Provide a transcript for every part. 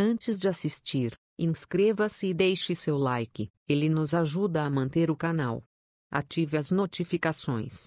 Antes de assistir, inscreva-se e deixe seu like, ele nos ajuda a manter o canal. Ative as notificações.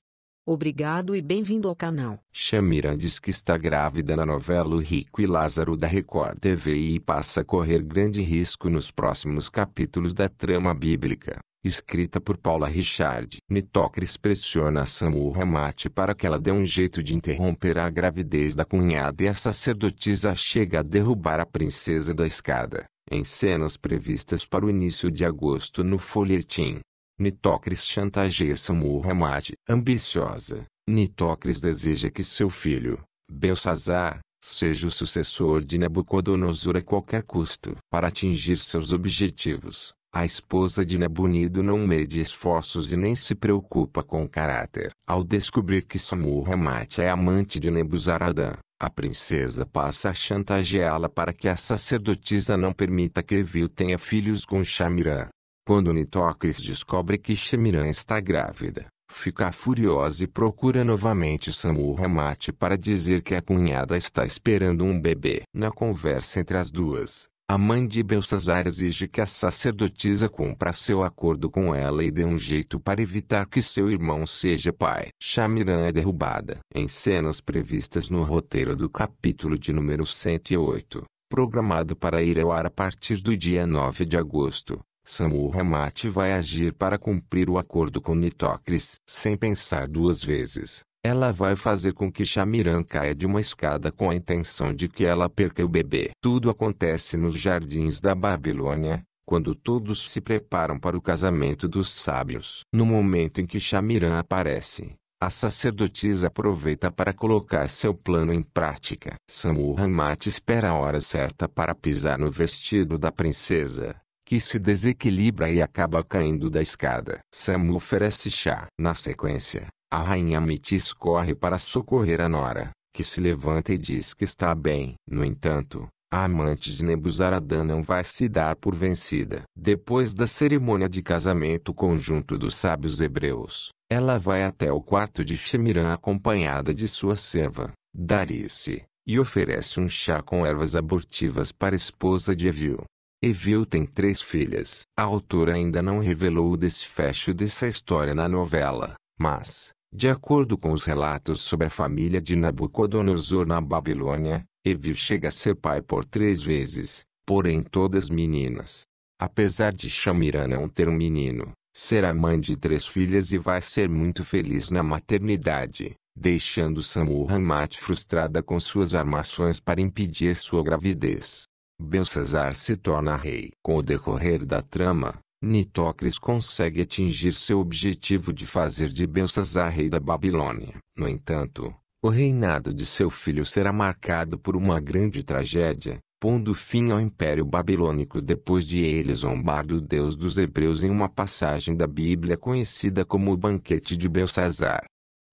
Obrigado e bem-vindo ao canal. Shamira diz que está grávida na novela O Rico e Lázaro da Record TV e passa a correr grande risco nos próximos capítulos da trama bíblica escrita por Paula Richard. Nitocris pressiona Samur Ramati para que ela dê um jeito de interromper a gravidez da cunhada e a sacerdotisa chega a derrubar a princesa da escada, em cenas previstas para o início de agosto no folhetim. Nitocris chantageia Samur Ramati. Ambiciosa, Nitocris deseja que seu filho, Belsazar, seja o sucessor de Nabucodonosor a qualquer custo para atingir seus objetivos. A esposa de Nebunido não mede esforços e nem se preocupa com o caráter. Ao descobrir que Samurramate é amante de Nebuzaradã, a princesa passa a chantageá-la para que a sacerdotisa não permita que Evil tenha filhos com Shamirã. Quando Nitocris descobre que Shamirã está grávida, fica furiosa e procura novamente Samurramate para dizer que a cunhada está esperando um bebê. Na conversa entre as duas, a mãe de Belsazar exige que a sacerdotisa cumpra seu acordo com ela e dê um jeito para evitar que seu irmão seja pai. Shamiran é derrubada. Em cenas previstas no roteiro do capítulo de número 108, programado para ir ao ar a partir do dia 9 de agosto, Samu Ramat vai agir para cumprir o acordo com Nitocris. Sem pensar duas vezes, ela vai fazer com que Shamiran caia de uma escada com a intenção de que ela perca o bebê. Tudo acontece nos jardins da Babilônia, quando todos se preparam para o casamento dos sábios. No momento em que Shamiran aparece, a sacerdotisa aproveita para colocar seu plano em prática. Samu Hamat espera a hora certa para pisar no vestido da princesa que se desequilibra e acaba caindo da escada. Samu oferece chá. Na sequência, a rainha Metis corre para socorrer a Nora, que se levanta e diz que está bem. No entanto, a amante de Nebuzaradã não vai se dar por vencida. Depois da cerimônia de casamento conjunto dos sábios hebreus, ela vai até o quarto de Shemirã acompanhada de sua serva, Darice, e oferece um chá com ervas abortivas para a esposa de Evil. Evil tem três filhas. A autora ainda não revelou o desfecho dessa história na novela, mas, de acordo com os relatos sobre a família de Nabucodonosor na Babilônia, Evil chega a ser pai por três vezes, porém todas meninas. Apesar de Shamirã não ter um menino, será mãe de três filhas e vai ser muito feliz na maternidade, deixando Samu Hamat frustrada com suas armações para impedir sua gravidez. Belsazar se torna rei. Com o decorrer da trama, Nitocris consegue atingir seu objetivo de fazer de Belsazar rei da Babilônia. No entanto, o reinado de seu filho será marcado por uma grande tragédia, pondo fim ao Império Babilônico depois de ele zombar do Deus dos Hebreus em uma passagem da Bíblia conhecida como o Banquete de Belsazar.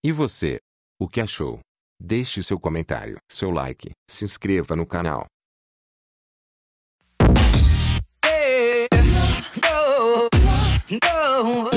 E você? O que achou? Deixe seu comentário, seu like, se inscreva no canal No.